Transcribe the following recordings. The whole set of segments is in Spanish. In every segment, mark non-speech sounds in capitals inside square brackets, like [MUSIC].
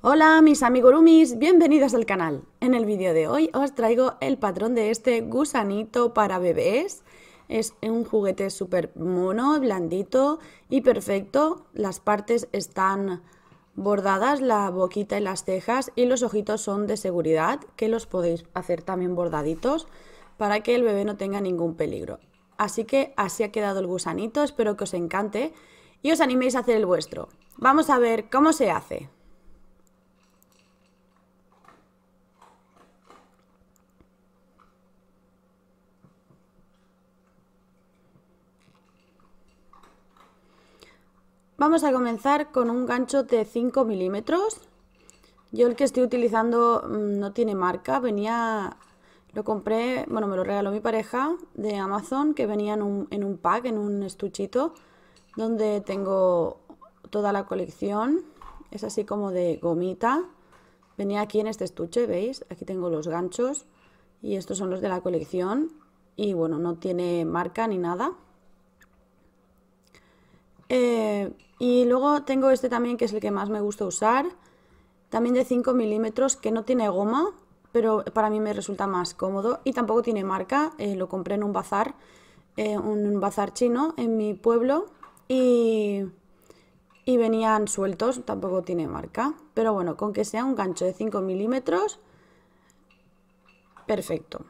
Hola mis amigurumis, bienvenidos al canal. En el vídeo de hoy os traigo el patrón de este gusanito para bebés. Es un juguete súper mono, blandito y perfecto. Las partes están bordadas, la boquita y las cejas y los ojitos son de seguridad, que los podéis hacer también bordaditos para que el bebé no tenga ningún peligro. Así que así ha quedado el gusanito, espero que os encante y os animéis a hacer el vuestro. Vamos a ver cómo se hace. Vamos a comenzar con un gancho de 5 milímetros. Yo el que estoy utilizando mm, no tiene marca, venía, lo compré, bueno, me lo regaló mi pareja de Amazon, que venía en un, en un pack, en un estuchito, donde tengo toda la colección. Es así como de gomita. Venía aquí en este estuche, ¿veis? Aquí tengo los ganchos y estos son los de la colección. Y bueno, no tiene marca ni nada. Eh, y luego tengo este también que es el que más me gusta usar. También de 5 milímetros que no tiene goma, pero para mí me resulta más cómodo y tampoco tiene marca. Eh, lo compré en un bazar, eh, un bazar chino en mi pueblo y, y venían sueltos, tampoco tiene marca. Pero bueno, con que sea un gancho de 5 milímetros, perfecto.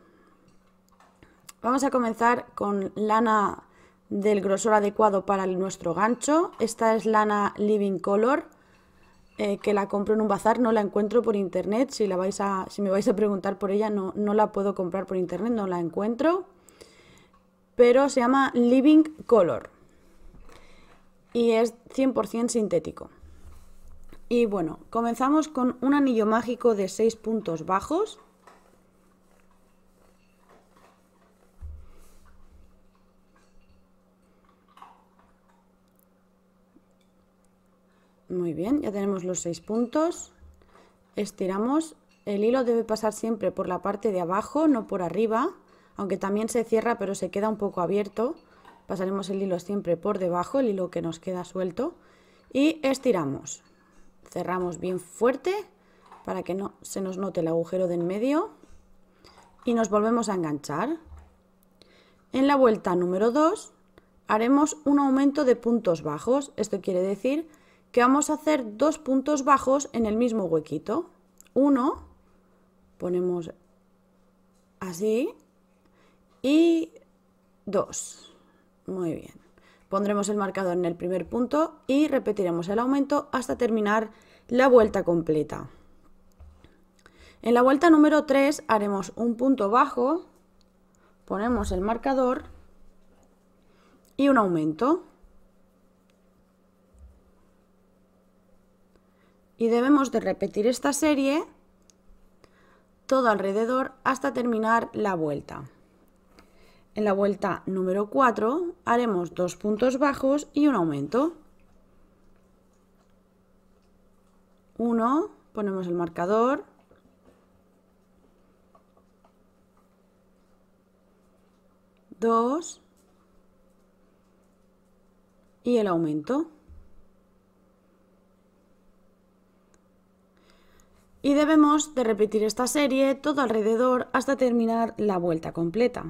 Vamos a comenzar con lana del grosor adecuado para nuestro gancho. Esta es lana Living Color, eh, que la compro en un bazar, no la encuentro por internet. Si, la vais a, me vais a preguntar por ella, no, no la puedo comprar por internet, no la encuentro. Pero se llama Living Color y es 100% sintético. Y bueno, comenzamos con un anillo mágico de 6 puntos bajos Muy bien, ya tenemos los seis puntos. Estiramos. El hilo debe pasar siempre por la parte de abajo, no por arriba, aunque también se cierra pero se queda un poco abierto. Pasaremos el hilo siempre por debajo, el hilo que nos queda suelto. Y estiramos. Cerramos bien fuerte para que no se nos note el agujero de en medio. Y nos volvemos a enganchar. En la vuelta número 2 haremos un aumento de puntos bajos. Esto quiere decir que vamos a hacer dos puntos bajos en el mismo huequito. Uno, ponemos así, y dos. Muy bien. Pondremos el marcador en el primer punto y repetiremos el aumento hasta terminar la vuelta completa. En la vuelta número 3 haremos un punto bajo, ponemos el marcador y un aumento. y debemos de repetir esta serie todo alrededor hasta terminar la vuelta. En la vuelta número 4 haremos dos puntos bajos y un aumento. 1, ponemos el marcador. 2 y el aumento. Y debemos de repetir esta serie todo alrededor hasta terminar la vuelta completa.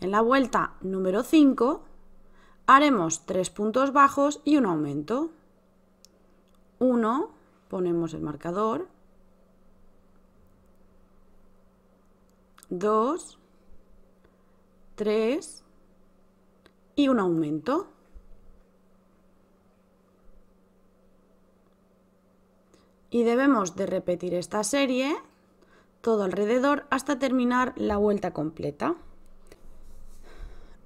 En la vuelta número 5 haremos 3 puntos bajos y un aumento. 1, ponemos el marcador. 2, 3 y un aumento. y debemos de repetir esta serie todo alrededor hasta terminar la vuelta completa.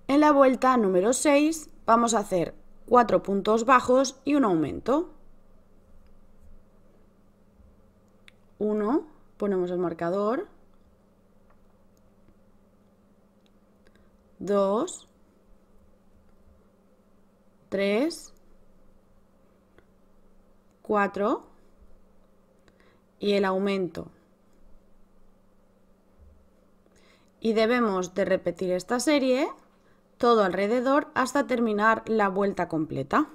En la vuelta número 6 vamos a hacer 4 puntos bajos y un aumento. 1, ponemos el marcador. 2, 3, 4, y el aumento. Y debemos de repetir esta serie todo alrededor hasta terminar la vuelta completa.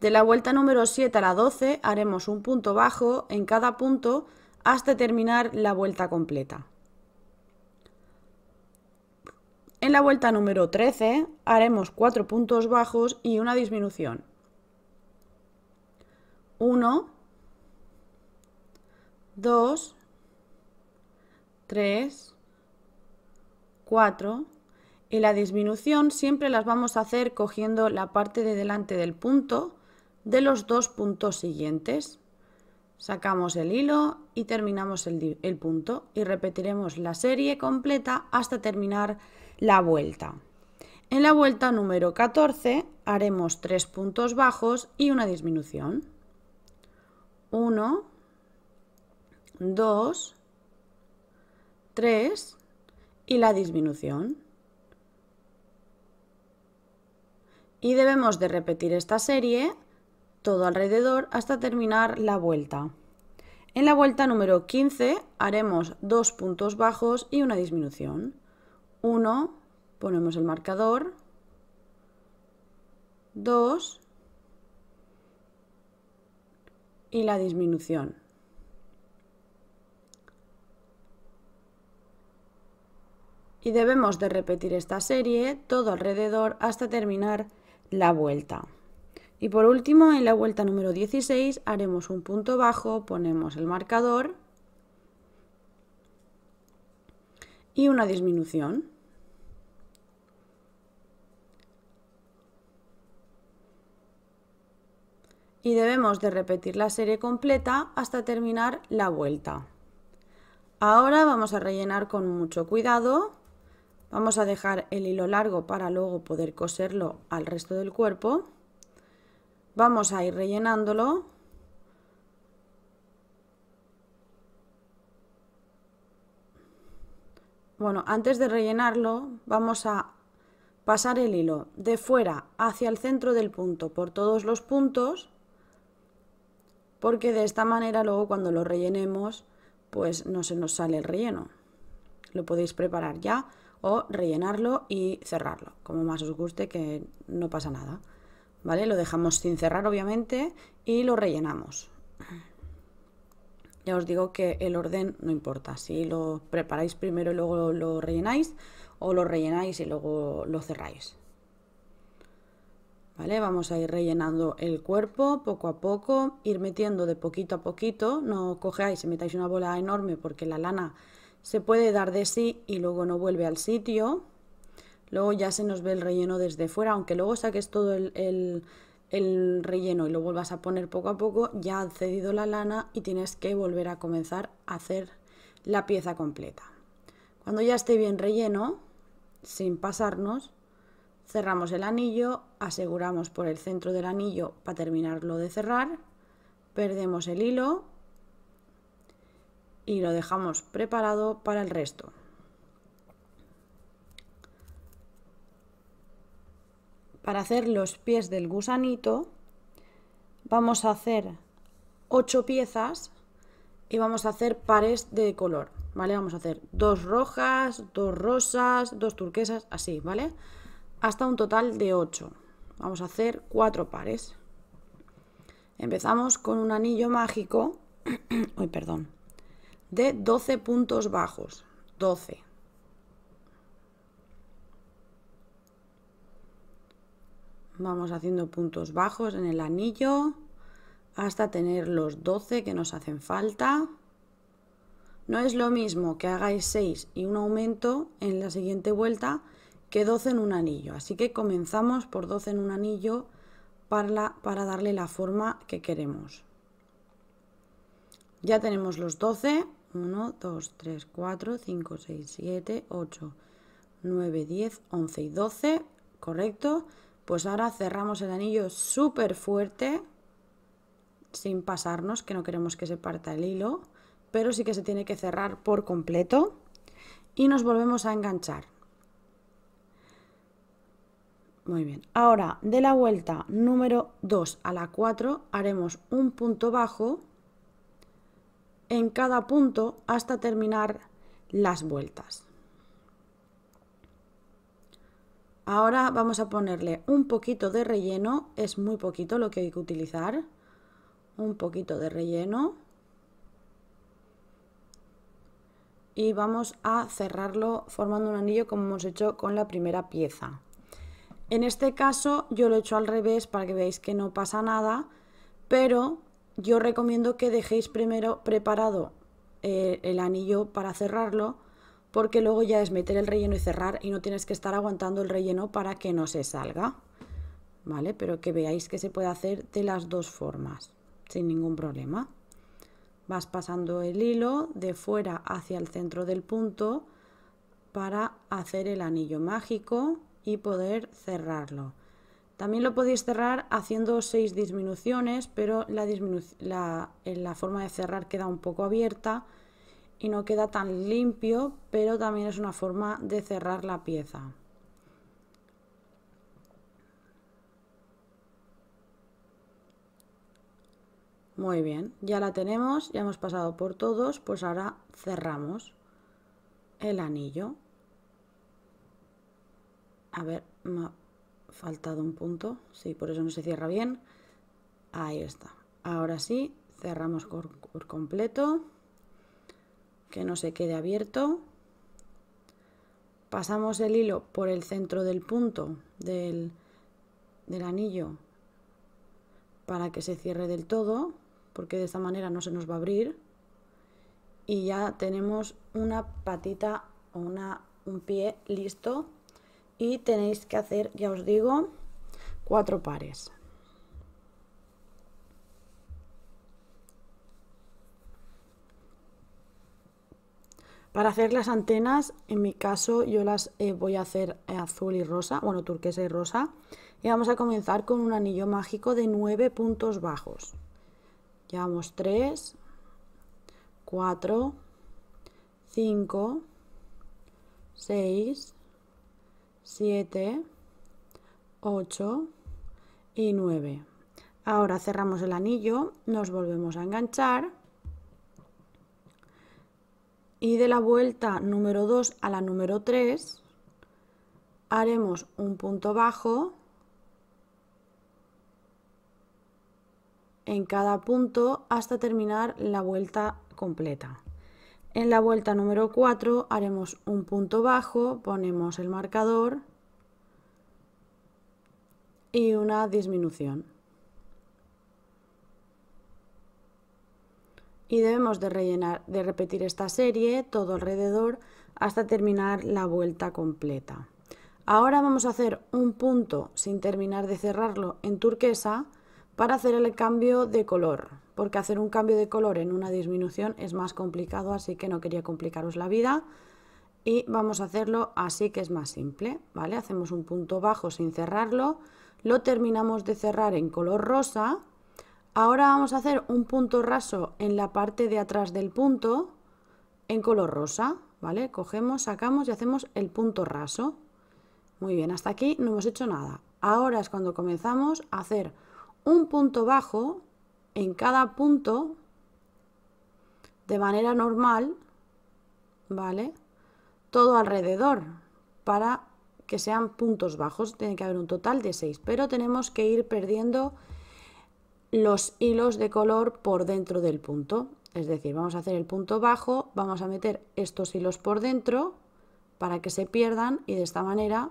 De la vuelta número 7 a la 12 haremos un punto bajo en cada punto hasta terminar la vuelta completa. En la vuelta número 13 haremos cuatro puntos bajos y una disminución. 1, 2, 3, 4 y la disminución siempre las vamos a hacer cogiendo la parte de delante del punto de los dos puntos siguientes. Sacamos el hilo y terminamos el, punto y repetiremos la serie completa hasta terminar la vuelta. En la vuelta número 14 haremos tres puntos bajos y una disminución. 1, 2, 3 y la disminución. Y debemos de repetir esta serie todo alrededor hasta terminar la vuelta. En la vuelta número 15 haremos dos puntos bajos y una disminución. 1, ponemos el marcador, 2, y la disminución. Y debemos de repetir esta serie todo alrededor hasta terminar la vuelta. Y por último, en la vuelta número 16 haremos un punto bajo, ponemos el marcador y una disminución. y debemos de repetir la serie completa hasta terminar la vuelta. Ahora vamos a rellenar con mucho cuidado. Vamos a dejar el hilo largo para luego poder coserlo al resto del cuerpo. Vamos a ir rellenándolo. Bueno, antes de rellenarlo vamos a pasar el hilo de fuera hacia el centro del punto por todos los puntos porque de esta manera luego cuando lo rellenemos pues no se nos sale el relleno. Lo podéis preparar ya o rellenarlo y cerrarlo, como más os guste que no pasa nada. ¿Vale? Lo dejamos sin cerrar obviamente y lo rellenamos. Ya os digo que el orden no importa, si lo preparáis primero y luego lo rellenáis o lo rellenáis y luego lo cerráis. Vamos a ir rellenando el cuerpo poco a poco, ir metiendo de poquito a poquito, no cojáis y metáis una bola enorme porque la lana se puede dar de sí y luego no vuelve al sitio. Luego ya se nos ve el relleno desde fuera, aunque luego saques todo el, relleno y lo vuelvas a poner poco a poco, ya ha cedido la lana y tienes que volver a comenzar a hacer la pieza completa. Cuando ya esté bien relleno, sin pasarnos, cerramos el anillo, aseguramos por el centro del anillo para terminarlo de cerrar, perdemos el hilo y lo dejamos preparado para el resto. Para hacer los pies del gusanito vamos a hacer 8 piezas y vamos a hacer pares de color, ¿vale? Vamos a hacer dos rojas, dos rosas, dos turquesas, así, ¿vale? hasta un total de 8. Vamos a hacer 4 pares. Empezamos con un anillo mágico, [CLEARS THROAT] uy, perdón, de 12 puntos bajos, 12. Vamos haciendo puntos bajos en el anillo hasta tener los 12 que nos hacen falta. No es lo mismo que hagáis 6 y un aumento en la siguiente vuelta que 12 en un anillo. Así que comenzamos por 12 en un anillo para, para darle la forma que queremos. Ya tenemos los 12. 1, 2, 3, 4, 5, 6, 7, 8, 9, 10, 11 y 12. Correcto. Pues ahora cerramos el anillo súper fuerte, sin pasarnos, que no queremos que se parta el hilo, pero sí que se tiene que cerrar por completo. Y nos volvemos a enganchar. Muy bien. Ahora, de la vuelta número 2 a la 4, haremos un punto bajo en cada punto hasta terminar las vueltas. Ahora vamos a ponerle un poquito de relleno, es muy poquito lo que hay que utilizar, un poquito de relleno y vamos a cerrarlo formando un anillo como hemos hecho con la primera pieza. En este caso yo lo he hecho al revés para que veáis que no pasa nada, pero yo recomiendo que dejéis primero preparado eh, el anillo para cerrarlo porque luego ya es meter el relleno y cerrar y no tienes que estar aguantando el relleno para que no se salga. ¿Vale? Pero que veáis que se puede hacer de las dos formas, sin ningún problema. Vas pasando el hilo de fuera hacia el centro del punto para hacer el anillo mágico y poder cerrarlo. También lo podéis cerrar haciendo seis disminuciones, pero la, la, forma de cerrar queda un poco abierta y no queda tan limpio, pero también es una forma de cerrar la pieza. Muy bien, ya la tenemos, ya hemos pasado por todos, pues ahora cerramos el anillo. A ver, me ha faltado un punto. Sí, por eso no se cierra bien. Ahí está. Ahora sí, cerramos por, completo. Que no se quede abierto. Pasamos el hilo por el centro del punto del, anillo para que se cierre del todo, porque de esta manera no se nos va a abrir. Y ya tenemos una patita o una, un pie listo y tenéis que hacer, ya os digo, cuatro pares. Para hacer las antenas, en mi caso yo las eh, voy a hacer eh, azul y rosa, bueno, turquesa y rosa. Y vamos a comenzar con un anillo mágico de 9 puntos bajos. Llevamos 3, 4, 5, 6, 7, 8 y 9. Ahora cerramos el anillo, nos volvemos a enganchar y de la vuelta número 2 a la número 3 haremos un punto bajo en cada punto hasta terminar la vuelta completa. En la vuelta número 4 haremos un punto bajo, ponemos el marcador y una disminución. Y debemos de rellenar, de repetir esta serie todo alrededor hasta terminar la vuelta completa. Ahora vamos a hacer un punto sin terminar de cerrarlo en turquesa para hacer el cambio de color porque hacer un cambio de color en una disminución es más complicado, así que no quería complicaros la vida. Y vamos a hacerlo así que es más simple, ¿vale? Hacemos un punto bajo sin cerrarlo, lo terminamos de cerrar en color rosa. Ahora vamos a hacer un punto raso en la parte de atrás del punto en color rosa, ¿vale? Cogemos, sacamos y hacemos el punto raso. Muy bien, hasta aquí no hemos hecho nada. Ahora es cuando comenzamos a hacer un punto bajo en cada punto de manera normal, ¿vale? Todo alrededor para que sean puntos bajos, tiene que haber un total de 6, pero tenemos que ir perdiendo los hilos de color por dentro del punto. Es decir, vamos a hacer el punto bajo, vamos a meter estos hilos por dentro para que se pierdan y de esta manera,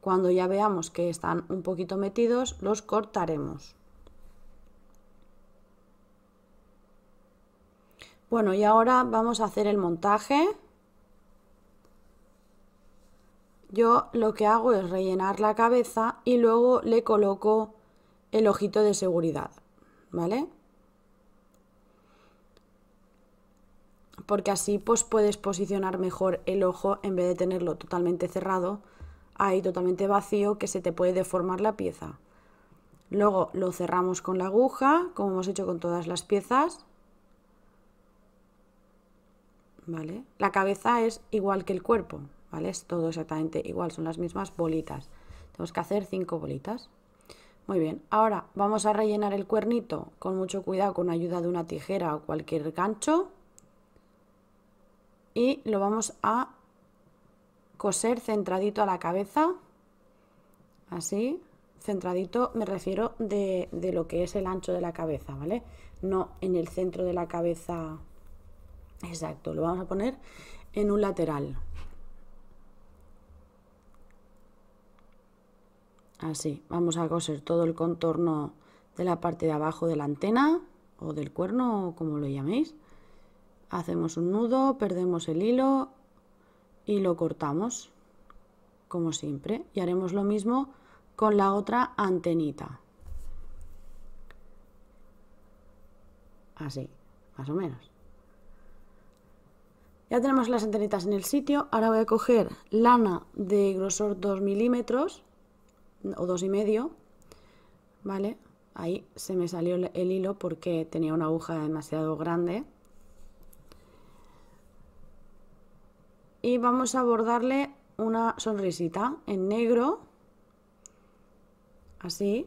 cuando ya veamos que están un poquito metidos, los cortaremos. Bueno, y ahora vamos a hacer el montaje. Yo lo que hago es rellenar la cabeza y luego le coloco el ojito de seguridad, ¿vale? Porque así pues puedes posicionar mejor el ojo en vez de tenerlo totalmente cerrado, ahí totalmente vacío que se te puede deformar la pieza. Luego lo cerramos con la aguja, como hemos hecho con todas las piezas. ¿vale? La cabeza es igual que el cuerpo, ¿vale? Es todo exactamente igual, son las mismas bolitas. Tenemos que hacer cinco bolitas. Muy bien, ahora vamos a rellenar el cuernito con mucho cuidado, con ayuda de una tijera o cualquier gancho. Y lo vamos a coser centradito a la cabeza, así, centradito me refiero de, de lo que es el ancho de la cabeza, ¿vale? No en el centro de la cabeza Exacto, lo vamos a poner en un lateral. Así, vamos a coser todo el contorno de la parte de abajo de la antena o del cuerno como lo llaméis. Hacemos un nudo, perdemos el hilo y lo cortamos como siempre y haremos lo mismo con la otra antenita. Así, más o menos. Ya tenemos las antenitas en el sitio. Ahora voy a coger lana de grosor 2 milímetros o y medio ¿Vale? Ahí se me salió el hilo porque tenía una aguja demasiado grande. Y vamos a bordarle una sonrisita en negro. Así.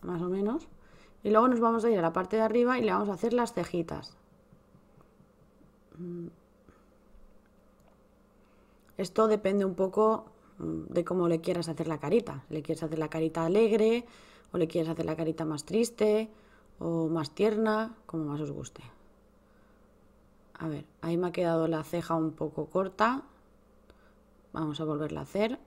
Más o menos. Y luego nos vamos a ir a la parte de arriba y le vamos a hacer las cejitas. Mm. Esto depende un poco mm, de cómo le quieras hacer la carita. le quieres hacer la carita alegre o le quieres hacer la carita más triste o más tierna, como más os guste. A ver, ahí me ha quedado la ceja un poco corta. Vamos a volverla a hacer.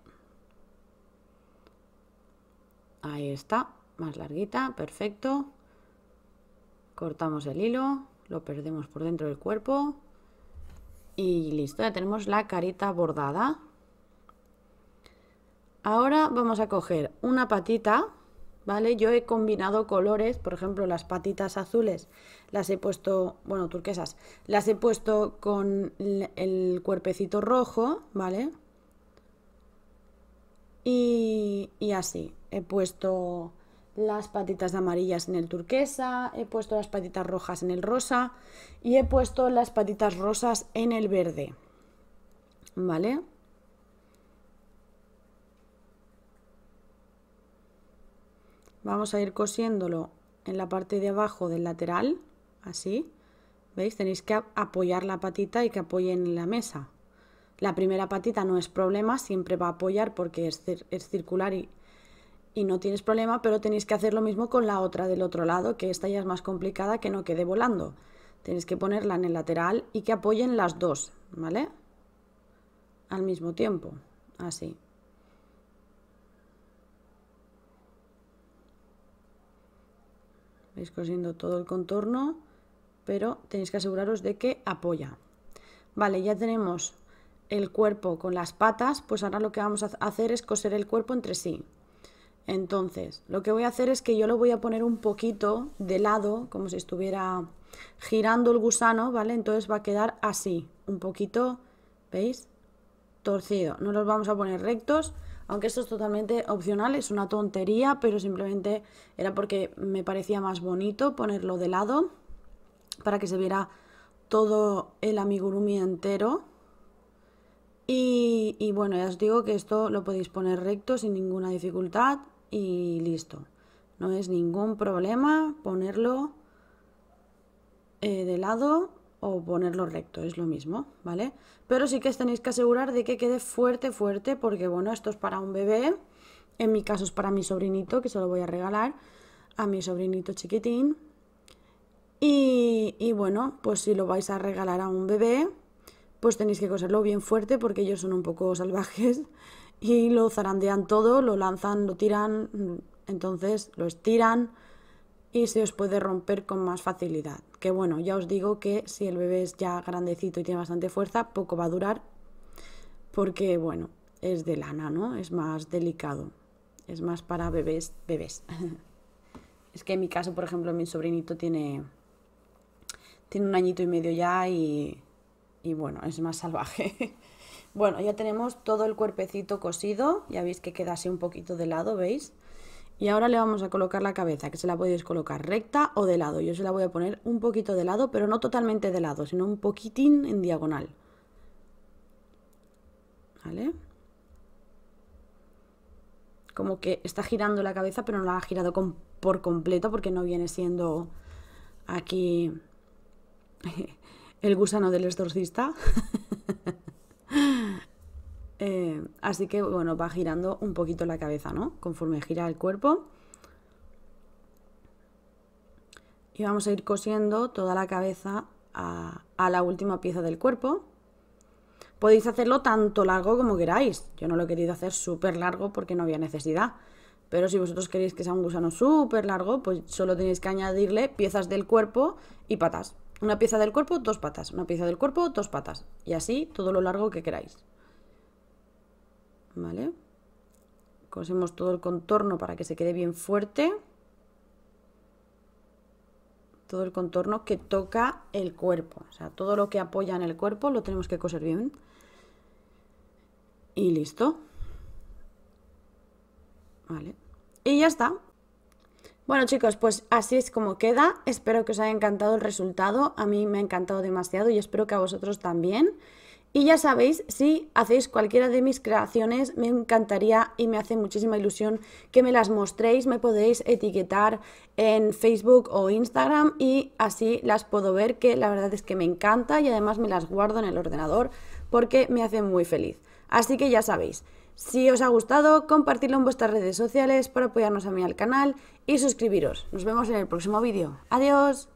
Ahí está, más larguita, perfecto. Cortamos el hilo, lo perdemos por dentro del cuerpo. Y listo, ya tenemos la carita bordada. Ahora vamos a coger una patita, ¿vale? Yo he combinado colores, por ejemplo, las patitas azules las he puesto, bueno, turquesas, las he puesto con el cuerpecito rojo, ¿vale? Y, y así, he puesto las patitas amarillas en el turquesa, he puesto las patitas rojas en el rosa y he puesto las patitas rosas en el verde. ¿Vale? Vamos a ir cosiéndolo en la parte de abajo del lateral, así. ¿Veis? Tenéis que apoyar la patita y que apoye en la mesa. La primera patita no es problema, siempre va a apoyar porque es, es circular y y no tienes problema, pero tenéis que hacer lo mismo con la otra del otro lado, que esta ya es más complicada que no quede volando. Tenéis que ponerla en el lateral y que apoyen las dos, ¿vale? Al mismo tiempo, así. Vais cosiendo todo el contorno, pero tenéis que aseguraros de que apoya. Vale, ya tenemos el cuerpo con las patas, pues ahora lo que vamos a hacer es coser el cuerpo entre sí. Entonces, lo que voy a hacer es que yo lo voy a poner un poquito de lado, como si estuviera girando el gusano, ¿vale? Entonces va a quedar así, un poquito, ¿veis? Torcido. No los vamos a poner rectos, aunque esto es totalmente opcional, es una tontería, pero simplemente era porque me parecía más bonito ponerlo de lado para que se viera todo el amigurumi entero. Y, bueno, ya os digo que esto lo podéis poner recto sin ninguna dificultad, y listo. No es ningún problema ponerlo eh, de lado o ponerlo recto, es lo mismo, ¿vale? Pero sí que os tenéis que asegurar de que quede fuerte, fuerte, porque bueno, esto es para un bebé, en mi caso es para mi sobrinito, que se lo voy a regalar a mi sobrinito chiquitín. y bueno, pues si lo vais a regalar a un bebé, pues tenéis que coserlo bien fuerte porque ellos son un poco [LAUGHS] salvajes y lo zarandean todo, lo lanzan, lo tiran, mm, entonces lo estiran y se os puede romper con más facilidad. Que bueno, ya os digo que si el bebé es ya grandecito y tiene bastante fuerza, poco va a durar porque bueno, es de lana, ¿no? Es más delicado, es más para bebés, bebés. [LAUGHS] es que en mi caso, por ejemplo, mi sobrinito tiene, tiene un añito y medio ya y, y bueno, es más salvaje. [LAUGHS] Bueno, ya tenemos todo el cuerpecito cosido, ya veis que queda así un poquito de lado, ¿veis? Y ahora le vamos a colocar la cabeza, que se la podéis colocar recta o de lado. Yo se la voy a poner un poquito de lado, pero no totalmente de lado, sino un poquitín en diagonal. ¿Vale? Como que está girando la cabeza, pero no la ha girado por completo porque no viene siendo aquí [LAUGHS] el gusano del exorcista. [LAUGHS] Eh, así que bueno, va girando un poquito la cabeza, ¿no? Conforme gira el cuerpo. Y vamos a ir cosiendo toda la cabeza a, a la última pieza del cuerpo. Podéis hacerlo tanto largo como queráis. Yo no lo he querido hacer súper largo porque no había necesidad. Pero si vosotros queréis que sea un gusano súper largo, pues solo tenéis que añadirle piezas del cuerpo y patas. Una pieza del cuerpo, dos patas. Una pieza del cuerpo, dos patas. Y así todo lo largo que queráis. ¿vale? Cosemos todo el contorno para que se quede bien fuerte. Todo el contorno que toca el cuerpo, o sea, todo lo que apoya en el cuerpo lo tenemos que coser bien. Y listo. Vale. Y ya está. Bueno chicos, pues así es como queda. Espero que os haya encantado el resultado. A mí me ha encantado demasiado y espero que a vosotros también. Y ya sabéis, si hacéis cualquiera de mis creaciones, me encantaría y me hace muchísima ilusión que me las mostréis. Me podéis etiquetar en Facebook o Instagram y así las puedo ver, que la verdad es que me encanta y además me las guardo en el ordenador porque me hace muy feliz. Así que ya sabéis, si os ha gustado, compartidlo en vuestras redes sociales para apoyarnos a mí al canal y suscribiros. Nos vemos en el próximo vídeo. Adiós.